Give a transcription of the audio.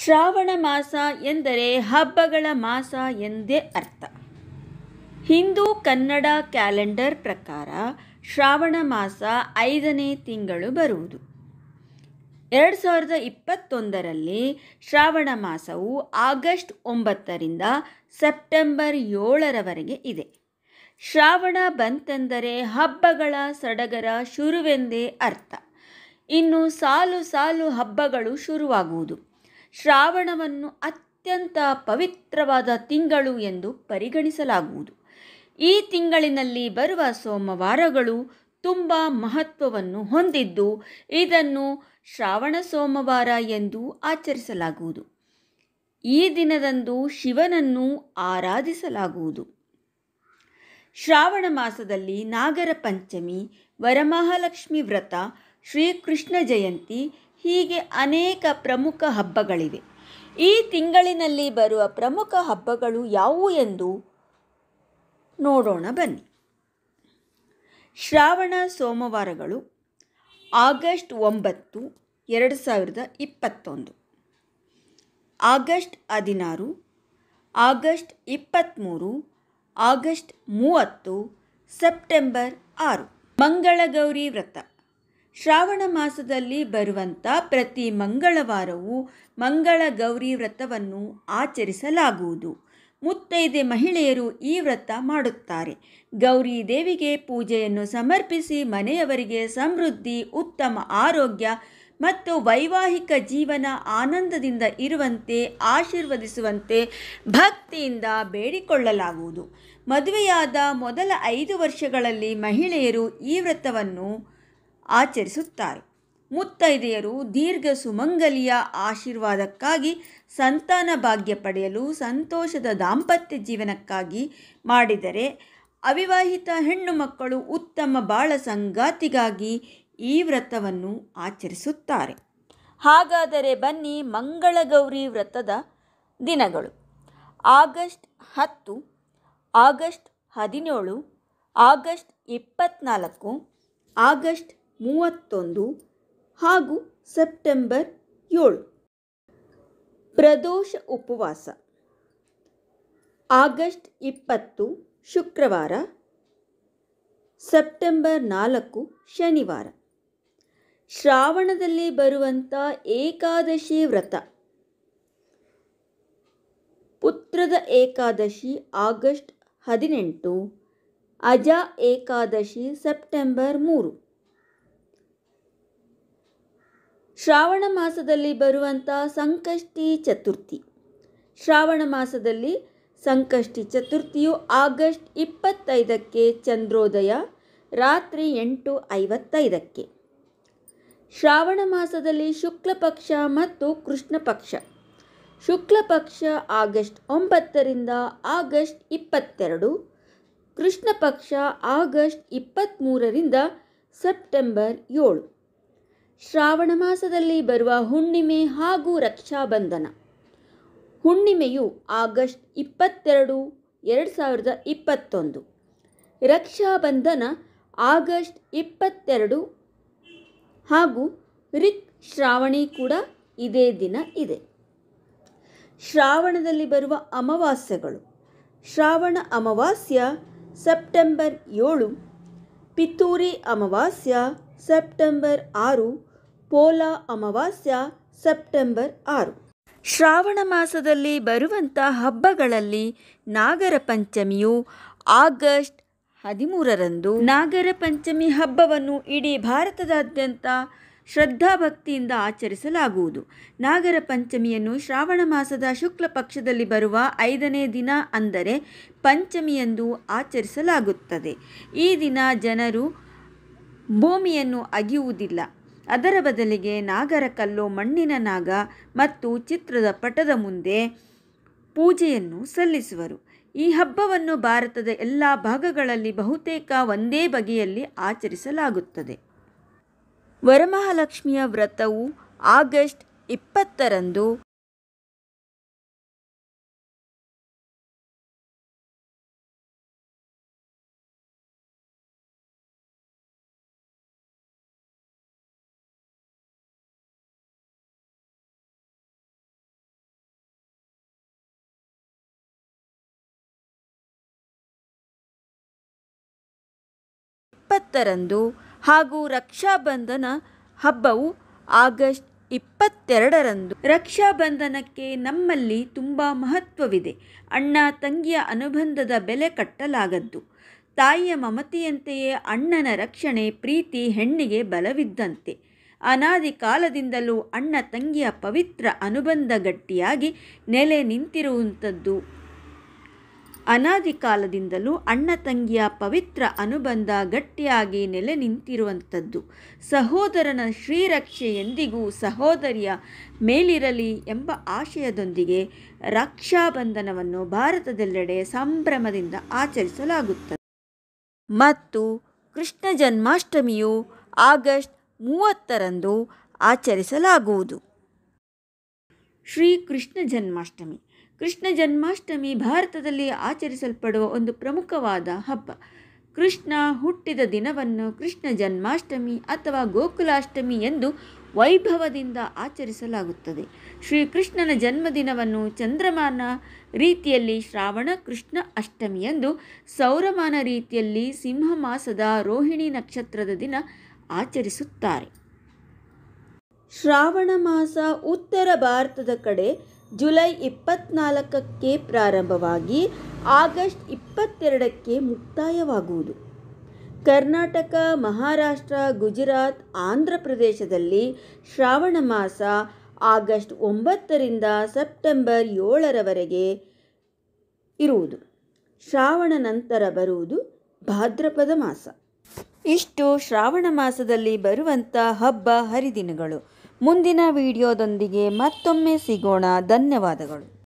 ಶ್ರಾವಣ ಮಾಸ ಎಂದರೆ ಹಬ್ಬಗಳ ಮಾಸ ಎಂದೇ ಅರ್ಥ ಹಿಂದೂ ಕನ್ನಡ ಕ್ಯಾಲೆಂಡರ್ ಪ್ರಕಾರ ಶ್ರಾವಣ ಮಾಸ ಐದನೇ ತಿಂಗಳು ಬರುವುದು ಎರಡು ಸಾವಿರದ ಇಪ್ಪತ್ತೊಂದರಲ್ಲಿ ಶ್ರಾವಣ ಮಾಸವು ಆಗಸ್ಟ್ ಒಂಬತ್ತರಿಂದ ಸೆಪ್ಟೆಂಬರ್ ಏಳರವರೆಗೆ ಇದೆ ಶ್ರಾವಣ ಬಂತೆಂದರೆ ಹಬ್ಬಗಳ ಸಡಗರ ಶುರುವೆಂದೇ ಅರ್ಥ ಇನ್ನು ಸಾಲು ಸಾಲು ಹಬ್ಬಗಳು ಶುರುವಾಗುವುದು ಶ್ರಾವಣವನ್ನು ಅತ್ಯಂತ ಪವಿತ್ರವಾದ ತಿಂಗಳು ಎಂದು ಪರಿಗಣಿಸಲಾಗುವುದು ಈ ತಿಂಗಳಿನಲ್ಲಿ ಬರುವ ಸೋಮವಾರಗಳು ತುಂಬ ಮಹತ್ವವನ್ನು ಹೊಂದಿದ್ದು ಇದನ್ನು ಶ್ರಾವಣ ಸೋಮವಾರ ಎಂದು ಆಚರಿಸಲಾಗುವುದು ಈ ದಿನದಂದು ಶಿವನನ್ನು ಆರಾಧಿಸಲಾಗುವುದು ಶ್ರಾವಣ ಮಾಸದಲ್ಲಿ ನಾಗರ ಪಂಚಮಿ ವರಮಹಾಲಕ್ಷ್ಮಿ ವ್ರತ ಶ್ರೀಕೃಷ್ಣ ಜಯಂತಿ ಹೀಗೆ ಅನೇಕ ಪ್ರಮುಖ ಹಬ್ಬಗಳಿವೆ ಈ ತಿಂಗಳಿನಲ್ಲಿ ಬರುವ ಪ್ರಮುಖ ಹಬ್ಬಗಳು ಯಾವುವು ಎಂದು ನೋಡೋಣ ಬನ್ನಿ ಶ್ರಾವಣ ಸೋಮವಾರಗಳು ಆಗಸ್ಟ್ ಒಂಬತ್ತು ಎರಡು ಸಾವಿರದ ಇಪ್ಪತ್ತೊಂದು ಆಗಸ್ಟ್ ಹದಿನಾರು ಆಗಸ್ಟ್ ಇಪ್ಪತ್ತ್ಮೂರು ಆಗಸ್ಟ್ ಮೂವತ್ತು ಸೆಪ್ಟೆಂಬರ್ ಆರು ಮಂಗಳಗೌರಿ ವ್ರತ ಶ್ರಾವಣ ಮಾಸದಲ್ಲಿ ಬರುವಂಥ ಪ್ರತಿ ಮಂಗಳವಾರವೂ ಮಂಗಳ ಗೌರಿ ವ್ರತವನ್ನು ಆಚರಿಸಲಾಗುವುದು ಮುತ್ತೈದೆ ಮಹಿಳೆಯರು ಈ ವ್ರತ ಮಾಡುತ್ತಾರೆ ಗೌರಿ ದೇವಿಗೆ ಪೂಜೆಯನ್ನು ಸಮರ್ಪಿಸಿ ಮನೆಯವರಿಗೆ ಸಮೃದ್ಧಿ ಉತ್ತಮ ಆರೋಗ್ಯ ಮತ್ತು ವೈವಾಹಿಕ ಜೀವನ ಆನಂದದಿಂದ ಇರುವಂತೆ ಆಶೀರ್ವದಿಸುವಂತೆ ಭಕ್ತಿಯಿಂದ ಬೇಡಿಕೊಳ್ಳಲಾಗುವುದು ಮದುವೆಯಾದ ಮೊದಲ ಐದು ವರ್ಷಗಳಲ್ಲಿ ಮಹಿಳೆಯರು ಈ ವ್ರತವನ್ನು ಆಚರಿಸುತ್ತಾರೆ ಮುತ್ತೈದೆಯರು ದೀರ್ಘ ಸುಮಂಗಲಿಯ ಆಶೀರ್ವಾದಕ್ಕಾಗಿ ಸಂತಾನ ಭಾಗ್ಯ ಪಡೆಯಲು ಸಂತೋಷದ ದಾಂಪತ್ಯ ಜೀವನಕ್ಕಾಗಿ ಮಾಡಿದರೆ ಅವಿವಾಹಿತ ಹೆಣ್ಣು ಮಕ್ಕಳು ಉತ್ತಮ ಬಾಳ ಸಂಗಾತಿಗಾಗಿ ಈ ವ್ರತವನ್ನು ಆಚರಿಸುತ್ತಾರೆ ಹಾಗಾದರೆ ಬನ್ನಿ ಮಂಗಳಗೌರಿ ವ್ರತದ ದಿನಗಳು ಆಗಸ್ಟ್ ಹತ್ತು ಆಗಸ್ಟ್ ಹದಿನೇಳು ಆಗಸ್ಟ್ ಇಪ್ಪತ್ನಾಲ್ಕು ಆಗಸ್ಟ್ ಮೂವತ್ತೊಂದು ಹಾಗೂ ಸೆಪ್ಟೆಂಬರ್ ಏಳು ಪ್ರದೋಷ ಉಪವಾಸ ಆಗಸ್ಟ್ ಇಪ್ಪತ್ತು ಶುಕ್ರವಾರ ಸೆಪ್ಟೆಂಬರ್ ನಾಲ್ಕು ಶನಿವಾರ ಶ್ರಾವಣದಲ್ಲಿ ಬರುವಂಥ ಏಕಾದಶಿ ವ್ರತ ಪುತ್ರದ ಏಕಾದಶಿ ಆಗಸ್ಟ್ ಹದಿನೆಂಟು ಅಜ ಏಕಾದಶಿ ಸೆಪ್ಟೆಂಬರ್ ಮೂರು ಶ್ರಾವಣ ಮಾಸದಲ್ಲಿ ಬರುವಂಥ ಸಂಕಷ್ಟಿ ಚತುರ್ಥಿ ಶ್ರಾವಣ ಮಾಸದಲ್ಲಿ ಸಂಕಷ್ಟಿ ಚತುರ್ಥಿಯು ಆಗಸ್ಟ್ ಇಪ್ಪತ್ತೈದಕ್ಕೆ ಚಂದ್ರೋದಯ ರಾತ್ರಿ ಎಂಟು ಐವತ್ತೈದಕ್ಕೆ ಶ್ರಾವಣ ಮಾಸದಲ್ಲಿ ಶುಕ್ಲ ಪಕ್ಷ ಮತ್ತು ಕೃಷ್ಣ ಪಕ್ಷ ಶುಕ್ಲ ಪಕ್ಷ ಆಗಸ್ಟ್ ಒಂಬತ್ತರಿಂದ ಆಗಸ್ಟ್ ಇಪ್ಪತ್ತೆರಡು ಕೃಷ್ಣ ಪಕ್ಷ ಆಗಸ್ಟ್ ಇಪ್ಪತ್ತ್ಮೂರರಿಂದ ಸೆಪ್ಟೆಂಬರ್ ಏಳು ಶ್ರಾವಣ ಮಾಸದಲ್ಲಿ ಬರುವ ಹುಣ್ಣಿಮೆ ಹಾಗೂ ರಕ್ಷಾಬಂಧನ ಹುಣ್ಣಿಮೆಯು ಆಗಸ್ಟ್ ಇಪ್ಪತ್ತೆರಡು ಎರಡು ಸಾವಿರದ ಇಪ್ಪತ್ತೊಂದು ರಕ್ಷಾಬಂಧನ ಆಗಸ್ಟ್ ಇಪ್ಪತ್ತೆರಡು ಹಾಗೂ ರಿಕ್ ಶ್ರಾವಣಿ ಕೂಡ ಇದೇ ದಿನ ಇದೆ ಶ್ರಾವಣದಲ್ಲಿ ಬರುವ ಅಮಾವಾಸ್ಯೆಗಳು ಶ್ರಾವಣ ಅಮಾವಾಸ್ಯ ಸೆಪ್ಟೆಂಬರ್ ಏಳು ಪಿತೂರಿ ಅಮಾವಾಸ್ಯ ಸೆಪ್ಟೆಂಬರ್ ಆರು ಪೋಲ ಅಮಾವಾಸ್ಯ ಸೆಪ್ಟೆಂಬರ್ ಆರು ಶ್ರಾವಣ ಮಾಸದಲ್ಲಿ ಬರುವಂಥ ಹಬ್ಬಗಳಲ್ಲಿ ನಾಗರ ಪಂಚಮಿಯು ಆಗಸ್ಟ್ ಹದಿಮೂರರಂದು ನಾಗರ ಪಂಚಮಿ ಹಬ್ಬವನ್ನು ಇಡೀ ಭಾರತದಾದ್ಯಂತ ಶ್ರದ್ಧಾಭಕ್ತಿಯಿಂದ ಆಚರಿಸಲಾಗುವುದು ನಾಗರ ಪಂಚಮಿಯನ್ನು ಶ್ರಾವಣ ಮಾಸದ ಶುಕ್ಲ ಪಕ್ಷದಲ್ಲಿ ಬರುವ ಐದನೇ ದಿನ ಅಂದರೆ ಪಂಚಮಿಯೆಂದು ಆಚರಿಸಲಾಗುತ್ತದೆ ಈ ದಿನ ಜನರು ಭೂಮಿಯನ್ನು ಅಗಿಯುವುದಿಲ್ಲ ಅದರ ಬದಲಿಗೆ ನಾಗರ ಕಲ್ಲು ಮಣ್ಣಿನ ನಾಗ ಮತ್ತು ಚಿತ್ರದ ಪಟದ ಮುಂದೆ ಪೂಜೆಯನ್ನು ಸಲ್ಲಿಸುವರು ಈ ಹಬ್ಬವನ್ನು ಭಾರತದ ಎಲ್ಲ ಭಾಗಗಳಲ್ಲಿ ಬಹುತೇಕ ಒಂದೇ ಬಗೆಯಲ್ಲಿ ಆಚರಿಸಲಾಗುತ್ತದೆ ವರಮಹಾಲಕ್ಷ್ಮಿಯ ವ್ರತವು ಆಗಸ್ಟ್ ಇಪ್ಪತ್ತರಂದು ಹತ್ತರಂದು ಹಾಗೂ ರಕ್ಷಾಬಂಧನ ಹಬ್ಬವು ಆಗಸ್ಟ್ ಇಪ್ಪತ್ತೆರಡರಂದು ರಕ್ಷಾಬಂಧನಕ್ಕೆ ನಮ್ಮಲ್ಲಿ ತುಂಬ ಮಹತ್ವವಿದೆ ಅಣ್ಣ ತಂಗಿಯ ಅನುಬಂಧದ ಬೆಲೆ ಕಟ್ಟಲಾಗದ್ದು ತಾಯಿಯ ಮಮತೆಯಂತೆಯೇ ಅಣ್ಣನ ರಕ್ಷಣೆ ಪ್ರೀತಿ ಹೆಣ್ಣಿಗೆ ಬಲವಿದ್ದಂತೆ ಅನಾದಿ ಕಾಲದಿಂದಲೂ ಅಣ್ಣ ತಂಗಿಯ ಪವಿತ್ರ ಅನುಬಂಧ ಗಟ್ಟಿಯಾಗಿ ನೆಲೆ ನಿಂತಿರುವಂಥದ್ದು ಅನಾದಿ ಕಾಲದಿಂದಲೂ ಅಣ್ಣ ತಂಗಿಯ ಪವಿತ್ರ ಅನುಬಂಧ ಗಟ್ಟಿಯಾಗಿ ನೆಲೆ ನಿಂತಿರುವಂಥದ್ದು ಸಹೋದರನ ಶ್ರೀರಕ್ಷೆ ಎಂದಿಗೂ ಸಹೋದರಿಯ ಮೇಲಿರಲಿ ಎಂಬ ಆಶಯದೊಂದಿಗೆ ರಕ್ಷಾಬಂಧನವನ್ನು ಭಾರತದೆಲ್ಲೆಡೆ ಸಂಭ್ರಮದಿಂದ ಆಚರಿಸಲಾಗುತ್ತದೆ ಮತ್ತು ಕೃಷ್ಣ ಜನ್ಮಾಷ್ಟಮಿಯು ಆಗಸ್ಟ್ ಮೂವತ್ತರಂದು ಆಚರಿಸಲಾಗುವುದು ಶ್ರೀ ಕೃಷ್ಣ ಜನ್ಮಾಷ್ಟಮಿ ಕೃಷ್ಣ ಜನ್ಮಾಷ್ಟಮಿ ಭಾರತದಲ್ಲಿ ಆಚರಿಸಲ್ಪಡುವ ಒಂದು ಪ್ರಮುಖವಾದ ಹಬ್ಬ ಕೃಷ್ಣ ಹುಟ್ಟಿದ ದಿನವನ್ನು ಕೃಷ್ಣ ಜನ್ಮಾಷ್ಟಮಿ ಅಥವಾ ಗೋಕುಲಾಷ್ಟಮಿ ಎಂದು ವೈಭವದಿಂದ ಆಚರಿಸಲಾಗುತ್ತದೆ ಶ್ರೀಕೃಷ್ಣನ ಜನ್ಮದಿನವನ್ನು ಚಂದ್ರಮಾನ ರೀತಿಯಲ್ಲಿ ಶ್ರಾವಣ ಕೃಷ್ಣ ಅಷ್ಟಮಿ ಎಂದು ಸೌರಮಾನ ರೀತಿಯಲ್ಲಿ ಸಿಂಹಮಾಸದ ರೋಹಿಣಿ ನಕ್ಷತ್ರದ ದಿನ ಆಚರಿಸುತ್ತಾರೆ ಶ್ರಾವಣ ಮಾಸ ಉತ್ತರ ಭಾರತದ ಕಡೆ ಜುಲೈ ಇಪ್ಪತ್ತ್ನಾಲ್ಕಕ್ಕೆ ಪ್ರಾರಂಭವಾಗಿ ಆಗಸ್ಟ್ ಇಪ್ಪತ್ತೆರಡಕ್ಕೆ ಮುಕ್ತಾಯವಾಗುವುದು ಕರ್ನಾಟಕ ಮಹಾರಾಷ್ಟ್ರ ಗುಜರಾತ್ ಆಂಧ್ರ ಪ್ರದೇಶದಲ್ಲಿ ಶ್ರಾವಣ ಮಾಸ ಆಗಸ್ಟ್ ಒಂಬತ್ತರಿಂದ ಸೆಪ್ಟೆಂಬರ್ ಏಳರವರೆಗೆ ಇರುವುದು ಶ್ರಾವಣ ನಂತರ ಬರುವುದು ಭಾದ್ರಪದ ಮಾಸ ಇಷ್ಟು ಶ್ರಾವಣ ಮಾಸದಲ್ಲಿ ಬರುವಂಥ ಹಬ್ಬ ಹರಿದಿನಗಳು ಮುಂದಿನ ವೀಡಿಯೋದೊಂದಿಗೆ ಮತ್ತೊಮ್ಮೆ ಸಿಗೋಣ ಧನ್ಯವಾದಗಳು